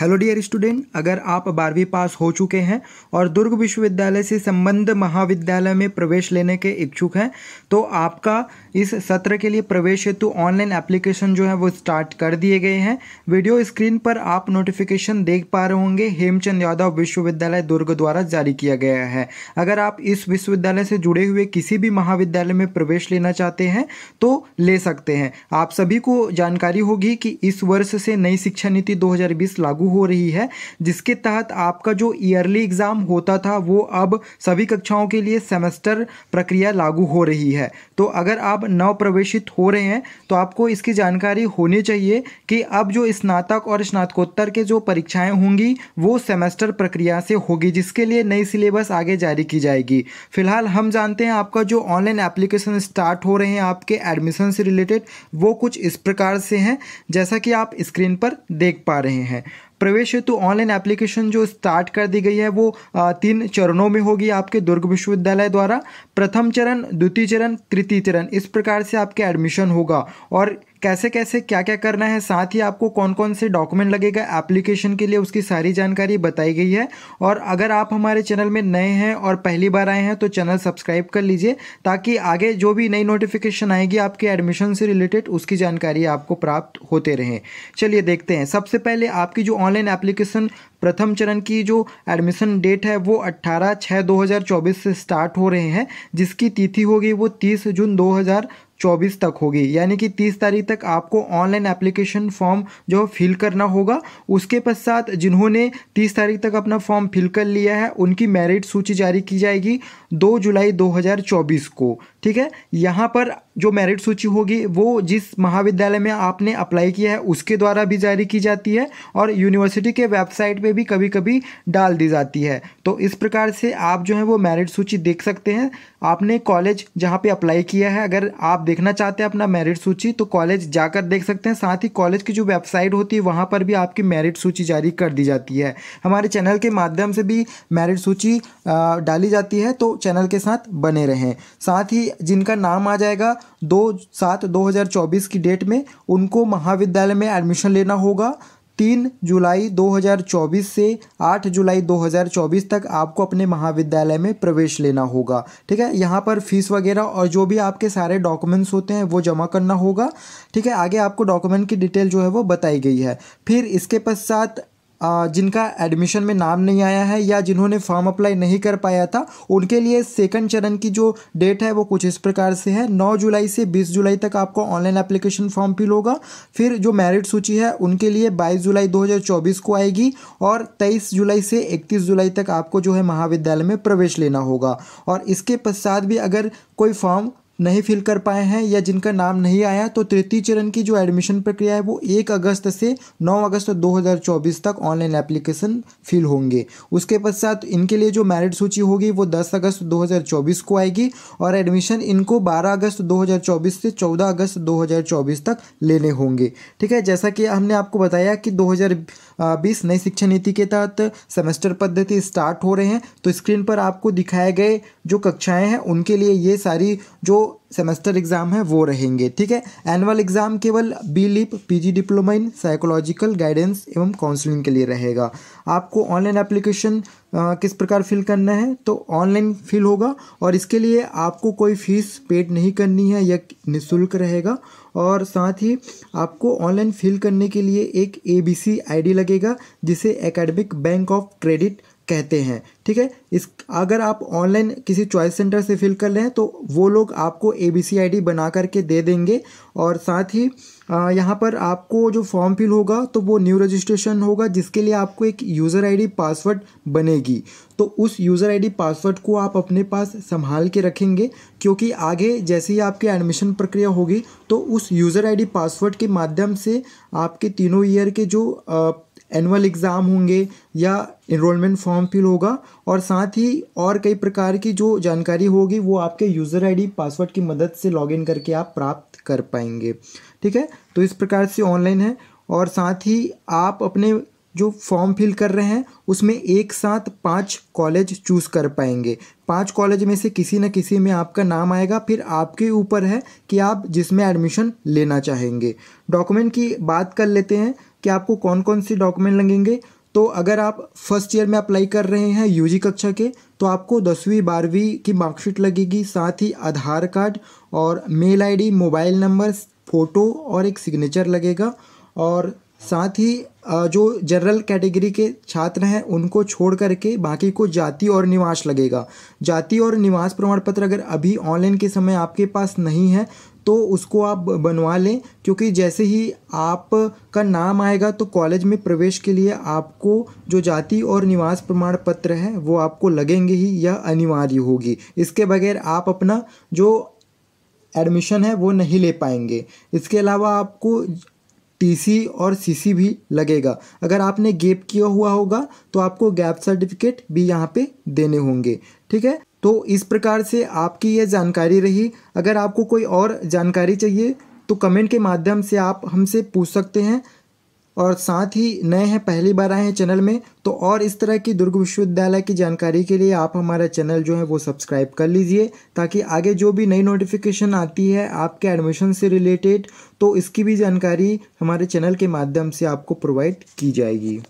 hello dear student अगर आप बारहवीं पास हो चुके हैं और दुर्ग विश्वविद्यालय से संबंध महाविद्यालय में प्रवेश लेने के इच्छुक हैं तो आपका इस सत्र के लिए प्रवेश हेतु ऑनलाइन एप्लीकेशन जो है वो स्टार्ट कर दिए गए हैं वीडियो स्क्रीन पर आप नोटिफिकेशन देख पा रहे होंगे हेमचंद यादव विश्वविद्यालय दुर्ग द्वारा जारी किया गया है अगर आप इस विश्वविद्यालय से जुड़े हुए किसी भी महाविद्यालय में प्रवेश लेना चाहते हैं तो ले सकते हैं आप सभी को जानकारी होगी कि इस वर्ष से नई शिक्षा नीति दो लागू लागू हो रही है जिसके तहत आपका जो ईयरली एग्ज़ाम होता था वो अब सभी कक्षाओं के लिए सेमेस्टर प्रक्रिया लागू हो रही है तो अगर आप नवप्रवेशित हो रहे हैं तो आपको इसकी जानकारी होनी चाहिए कि अब जो स्नातक और स्नातकोत्तर के जो परीक्षाएं होंगी वो सेमेस्टर प्रक्रिया से होगी जिसके लिए नई सिलेबस आगे जारी की जाएगी फिलहाल हम जानते हैं आपका जो ऑनलाइन एप्लीकेशन स्टार्ट हो रहे हैं आपके एडमिशन से रिलेटेड वो कुछ इस प्रकार से हैं जैसा कि आप स्क्रीन पर देख पा रहे हैं प्रवेश हेतु ऑनलाइन एप्लीकेशन जो स्टार्ट कर दी गई है वो तीन चरणों में होगी आपके दुर्ग विश्वविद्यालय द्वारा प्रथम चरण द्वितीय चरण तृतीय चरण इस प्रकार से आपके एडमिशन होगा और कैसे कैसे क्या क्या करना है साथ ही आपको कौन कौन से डॉक्यूमेंट लगेगा एप्लीकेशन के लिए उसकी सारी जानकारी बताई गई है और अगर आप हमारे चैनल में नए हैं और पहली बार आए हैं तो चैनल सब्सक्राइब कर लीजिए ताकि आगे जो भी नई नोटिफिकेशन आएगी आपके एडमिशन से रिलेटेड उसकी जानकारी आपको प्राप्त होते रहें चलिए देखते हैं सबसे पहले आपकी जो ऑनलाइन एप्लीकेशन प्रथम चरण की जो एडमिशन डेट है वो 18 छः 2024 से स्टार्ट हो रहे हैं जिसकी तिथि होगी वो 30 जून चौबीस तक होगी यानी कि तीस तारीख तक आपको ऑनलाइन एप्लीकेशन फॉर्म जो फिल करना होगा उसके पश्चात जिन्होंने तीस तारीख तक अपना फॉर्म फिल कर लिया है उनकी मेरिट सूची जारी की जाएगी दो जुलाई चौबीस को ठीक है यहाँ पर जो मेरिट सूची होगी वो जिस महाविद्यालय में आपने अप्लाई किया है उसके द्वारा भी जारी की जाती है और यूनिवर्सिटी के वेबसाइट पे भी कभी कभी डाल दी जाती है तो इस प्रकार से आप जो है वो मेरिट सूची देख सकते हैं आपने कॉलेज जहाँ पे अप्लाई किया है अगर आप देखना चाहते हैं अपना मेरिट सूची तो कॉलेज जाकर देख सकते हैं साथ ही कॉलेज की जो वेबसाइट होती है वहाँ पर भी आपकी मेरिट सूची जारी कर दी जाती है हमारे चैनल के माध्यम से भी मेरिट सूची डाली जाती है तो चैनल के साथ बने रहें साथ ही जिनका नाम आ जाएगा दो सात 2024 की डेट में उनको महाविद्यालय में एडमिशन लेना होगा तीन जुलाई 2024 से आठ जुलाई 2024 तक आपको अपने महाविद्यालय में प्रवेश लेना होगा ठीक है यहाँ पर फीस वगैरह और जो भी आपके सारे डॉक्यूमेंट्स होते हैं वो जमा करना होगा ठीक है आगे आपको डॉक्यूमेंट की डिटेल जो है वो बताई गई है फिर इसके पश्चात जिनका एडमिशन में नाम नहीं आया है या जिन्होंने फॉर्म अप्लाई नहीं कर पाया था उनके लिए सेकंड चरण की जो डेट है वो कुछ इस प्रकार से है 9 जुलाई से 20 जुलाई तक आपको ऑनलाइन एप्लीकेशन फॉर्म फिल होगा फिर जो मेरिट सूची है उनके लिए 22 जुलाई 2024 को आएगी और 23 जुलाई से 31 जुलाई तक आपको जो है महाविद्यालय में प्रवेश लेना होगा और इसके पश्चात भी अगर कोई फॉर्म नहीं फिल कर पाए हैं या जिनका नाम नहीं आया तो तृतीय चरण की जो एडमिशन प्रक्रिया है वो एक अगस्त से नौ अगस्त 2024 तक ऑनलाइन एप्लीकेशन फिल होंगे उसके पश्चात इनके लिए जो मेरिट सूची होगी वो दस अगस्त 2024 को आएगी और एडमिशन इनको बारह अगस्त 2024 से चौदह अगस्त 2024 तक लेने होंगे ठीक है जैसा कि हमने आपको बताया कि दो नई शिक्षा नीति के तहत सेमेस्टर पद्धति स्टार्ट हो रहे हैं तो स्क्रीन पर आपको दिखाए गए जो कक्षाएँ हैं उनके लिए ये सारी जो सेमेस्टर एग्ज़ाम है वो रहेंगे ठीक है एनुअल एग्ज़ाम केवल B lib PG diploma in psychological guidance एवं काउंसलिंग के लिए रहेगा आपको ऑनलाइन एप्लीकेशन किस प्रकार फिल करना है तो ऑनलाइन फिल होगा और इसके लिए आपको कोई फ़ीस पेड नहीं करनी है यह निःशुल्क रहेगा और साथ ही आपको ऑनलाइन फिल करने के लिए एक A B C I D लगेगा जिसे एकेडमिक बैंक ऑफ क्रेडिट कहते हैं ठीक है इस अगर आप ऑनलाइन किसी चॉइस सेंटर से फिल कर लें तो वो लोग आपको A B C I D बना करके दे देंगे और साथ ही यहाँ पर आपको जो फॉर्म फिल होगा तो वो न्यू रजिस्ट्रेशन होगा जिसके लिए आपको एक यूज़र आईडी पासवर्ड बनेगी तो उस यूज़र आईडी पासवर्ड को आप अपने पास संभाल के रखेंगे क्योंकि आगे जैसे ही आपकी एडमिशन प्रक्रिया होगी तो उस यूज़र आईडी पासवर्ड के माध्यम से आपके तीनों ईयर के जो एनुअल एग्ज़ाम होंगे या इनरोलमेंट फॉर्म फिल होगा और साथ ही और कई प्रकार की जो जानकारी होगी वो आपके यूज़र आईडी पासवर्ड की मदद से लॉगिन करके आप प्राप्त कर पाएंगे ठीक है तो इस प्रकार से ऑनलाइन है और साथ ही आप अपने जो फॉर्म फिल कर रहे हैं उसमें एक साथ पांच कॉलेज चूज़ कर पाएंगे पांच कॉलेज में से किसी न किसी में आपका नाम आएगा फिर आपके ऊपर है कि आप जिसमें एडमिशन लेना चाहेंगे डॉक्यूमेंट की बात कर लेते हैं कि आपको कौन कौन से डॉक्यूमेंट लगेंगे तो अगर आप फर्स्ट ईयर में अप्लाई कर रहे हैं यू कक्षा के तो आपको दसवीं बारहवीं की मार्कशीट लगेगी साथ ही आधार कार्ड और मेल आई मोबाइल नंबर फ़ोटो और एक सिग्नेचर लगेगा और साथ ही जो जनरल कैटेगरी के छात्र हैं उनको छोड़ करके बाकी को जाति और निवास लगेगा जाति और निवास प्रमाण पत्र अगर अभी ऑनलाइन के समय आपके पास नहीं है तो उसको आप बनवा लें क्योंकि जैसे ही आप का नाम आएगा तो कॉलेज में प्रवेश के लिए आपको जो जाति और निवास प्रमाण पत्र है वो आपको लगेंगे ही यह अनिवार्य होगी इसके बगैर आप अपना जो एडमिशन है वो नहीं ले पाएंगे इसके अलावा आपको टीसी और सीसी भी लगेगा अगर आपने गैप किया हुआ होगा तो आपको गैप सर्टिफिकेट भी यहाँ पे देने होंगे ठीक है तो इस प्रकार से आपकी यह जानकारी रही अगर आपको कोई और जानकारी चाहिए तो कमेंट के माध्यम से आप हमसे पूछ सकते हैं और साथ ही नए हैं पहली बार आए हैं चैनल में तो और इस तरह की दुर्ग विश्वविद्यालय की जानकारी के लिए आप हमारा चैनल जो है वो सब्सक्राइब कर लीजिए ताकि आगे जो भी नई नोटिफिकेशन आती है आपके एडमिशन से रिलेटेड तो इसकी भी जानकारी हमारे चैनल के माध्यम से आपको प्रोवाइड की जाएगी